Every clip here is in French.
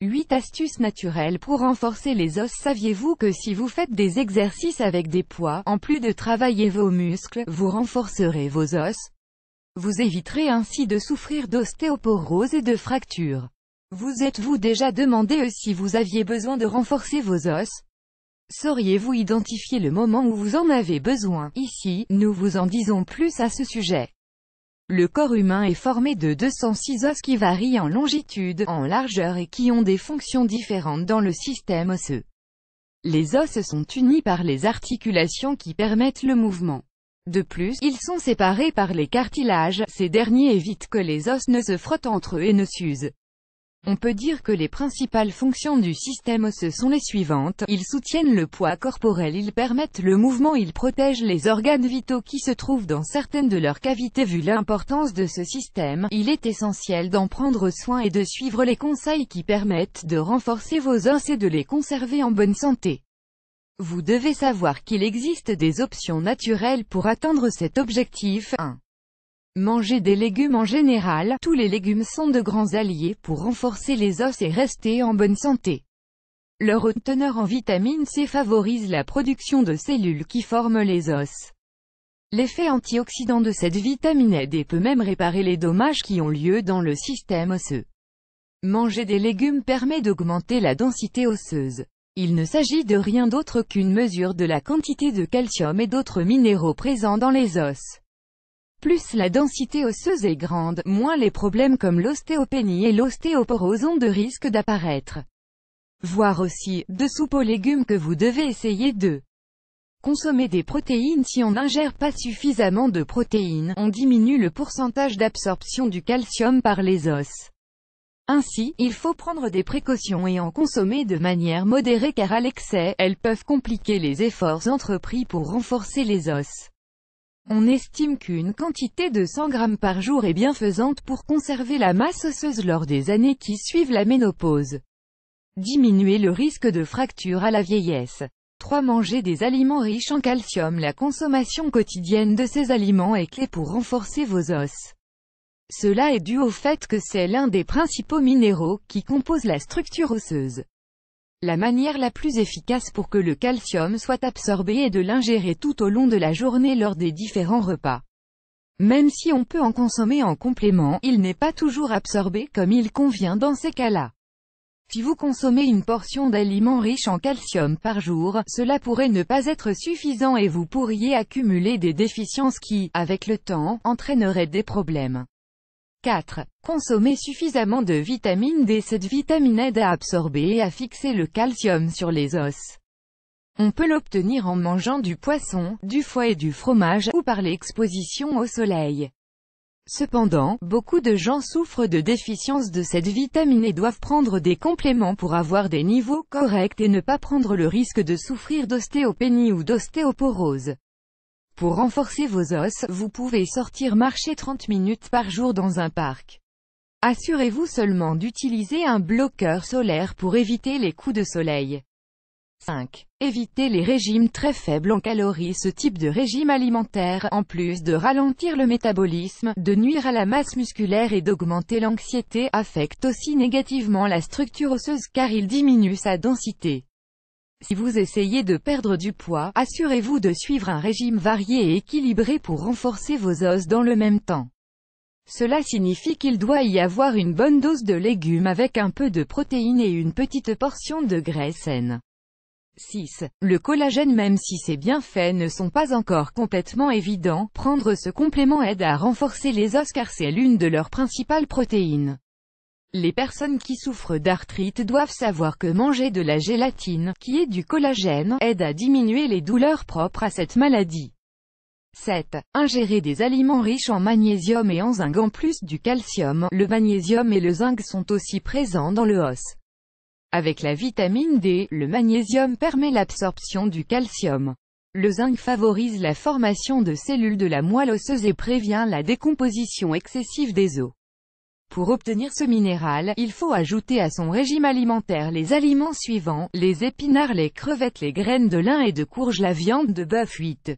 8 astuces naturelles pour renforcer les os Saviez-vous que si vous faites des exercices avec des poids, en plus de travailler vos muscles, vous renforcerez vos os Vous éviterez ainsi de souffrir d'ostéoporose et de fractures. Vous êtes-vous déjà demandé euh, si vous aviez besoin de renforcer vos os Sauriez-vous identifier le moment où vous en avez besoin Ici, nous vous en disons plus à ce sujet. Le corps humain est formé de 206 os qui varient en longitude, en largeur et qui ont des fonctions différentes dans le système osseux. Les os sont unis par les articulations qui permettent le mouvement. De plus, ils sont séparés par les cartilages, ces derniers évitent que les os ne se frottent entre eux et ne s'usent. On peut dire que les principales fonctions du système osseux sont les suivantes, ils soutiennent le poids corporel, ils permettent le mouvement, ils protègent les organes vitaux qui se trouvent dans certaines de leurs cavités. Vu l'importance de ce système, il est essentiel d'en prendre soin et de suivre les conseils qui permettent de renforcer vos os e et de les conserver en bonne santé. Vous devez savoir qu'il existe des options naturelles pour atteindre cet objectif 1. Manger des légumes en général, tous les légumes sont de grands alliés pour renforcer les os et rester en bonne santé. Leur haute teneur en vitamine C favorise la production de cellules qui forment les os. L'effet antioxydant de cette vitamine aide et peut même réparer les dommages qui ont lieu dans le système osseux. Manger des légumes permet d'augmenter la densité osseuse. Il ne s'agit de rien d'autre qu'une mesure de la quantité de calcium et d'autres minéraux présents dans les os. Plus la densité osseuse est grande, moins les problèmes comme l'ostéopénie et l'ostéoporose ont de risque d'apparaître. Voir aussi, de soupe aux légumes que vous devez essayer de consommer des protéines si on n'ingère pas suffisamment de protéines, on diminue le pourcentage d'absorption du calcium par les os. Ainsi, il faut prendre des précautions et en consommer de manière modérée car à l'excès, elles peuvent compliquer les efforts entrepris pour renforcer les os. On estime qu'une quantité de 100 grammes par jour est bienfaisante pour conserver la masse osseuse lors des années qui suivent la ménopause. Diminuer le risque de fracture à la vieillesse. 3. Manger des aliments riches en calcium La consommation quotidienne de ces aliments est clé pour renforcer vos os. Cela est dû au fait que c'est l'un des principaux minéraux qui composent la structure osseuse. La manière la plus efficace pour que le calcium soit absorbé est de l'ingérer tout au long de la journée lors des différents repas. Même si on peut en consommer en complément, il n'est pas toujours absorbé comme il convient dans ces cas-là. Si vous consommez une portion d'aliments riches en calcium par jour, cela pourrait ne pas être suffisant et vous pourriez accumuler des déficiences qui, avec le temps, entraîneraient des problèmes. 4. Consommer suffisamment de vitamine D. Cette vitamine aide à absorber et à fixer le calcium sur les os. On peut l'obtenir en mangeant du poisson, du foie et du fromage, ou par l'exposition au soleil. Cependant, beaucoup de gens souffrent de déficience de cette vitamine et doivent prendre des compléments pour avoir des niveaux corrects et ne pas prendre le risque de souffrir d'ostéopénie ou d'ostéoporose. Pour renforcer vos os, vous pouvez sortir marcher 30 minutes par jour dans un parc. Assurez-vous seulement d'utiliser un bloqueur solaire pour éviter les coups de soleil. 5. Évitez les régimes très faibles en calories Ce type de régime alimentaire, en plus de ralentir le métabolisme, de nuire à la masse musculaire et d'augmenter l'anxiété, affecte aussi négativement la structure osseuse car il diminue sa densité. Si vous essayez de perdre du poids, assurez-vous de suivre un régime varié et équilibré pour renforcer vos os dans le même temps. Cela signifie qu'il doit y avoir une bonne dose de légumes avec un peu de protéines et une petite portion de graisse saine. 6. Le collagène même si ses bienfaits ne sont pas encore complètement évidents, prendre ce complément aide à renforcer les os car c'est l'une de leurs principales protéines. Les personnes qui souffrent d'arthrite doivent savoir que manger de la gélatine, qui est du collagène, aide à diminuer les douleurs propres à cette maladie. 7. Ingérer des aliments riches en magnésium et en zinc en plus du calcium, le magnésium et le zinc sont aussi présents dans le os. Avec la vitamine D, le magnésium permet l'absorption du calcium. Le zinc favorise la formation de cellules de la moelle osseuse et prévient la décomposition excessive des os. Pour obtenir ce minéral, il faut ajouter à son régime alimentaire les aliments suivants, les épinards, les crevettes, les graines de lin et de courge, la viande de bœuf 8.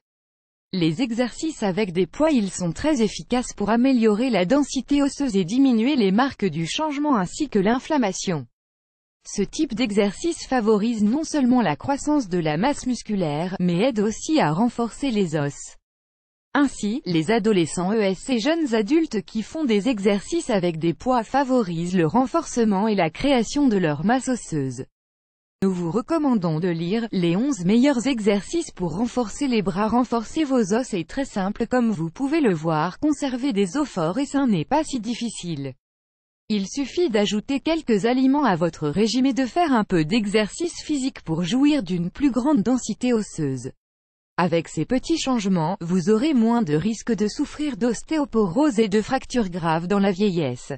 Les exercices avec des poids ils sont très efficaces pour améliorer la densité osseuse et diminuer les marques du changement ainsi que l'inflammation. Ce type d'exercice favorise non seulement la croissance de la masse musculaire, mais aide aussi à renforcer les os. Ainsi, les adolescents ES et jeunes adultes qui font des exercices avec des poids favorisent le renforcement et la création de leur masse osseuse. Nous vous recommandons de lire « Les 11 meilleurs exercices pour renforcer les bras ». Renforcer vos os est très simple comme vous pouvez le voir, conserver des os forts et ça n'est pas si difficile. Il suffit d'ajouter quelques aliments à votre régime et de faire un peu d'exercice physique pour jouir d'une plus grande densité osseuse. Avec ces petits changements, vous aurez moins de risques de souffrir d'ostéoporose et de fractures graves dans la vieillesse.